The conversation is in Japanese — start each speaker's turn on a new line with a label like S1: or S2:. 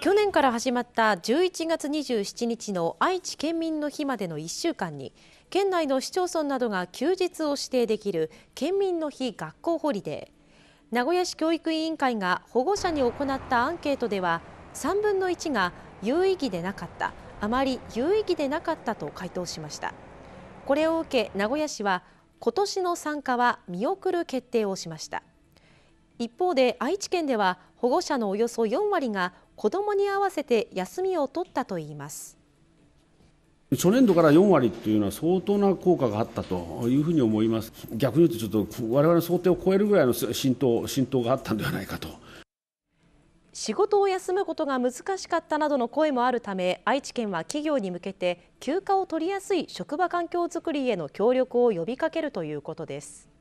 S1: 去
S2: 年から始まった11月27日の愛知県民の日までの1週間に県内の市町村などが休日を指定できる県民の日学校ホリデー名古屋市教育委員会が保護者に行ったアンケートでは3分の1が有意義でなかったあまり有意義でなかったと回答しましたこれを受け名古屋市は今年の参加は見送る決定をしました一方で愛知県では保護者のおよそ4割が子どもに合わせて休みを取ったといいます。
S3: 初年度から4割っていうのは相当な効果があったというふうに思います。逆に言うとちょっと我々の想定を超えるぐらいの浸透浸透があったんではないかと。
S2: 仕事を休むことが難しかったなどの声もあるため愛知県は企業に向けて休暇を取りやすい職場環境づくりへの協力を呼びかけるということです。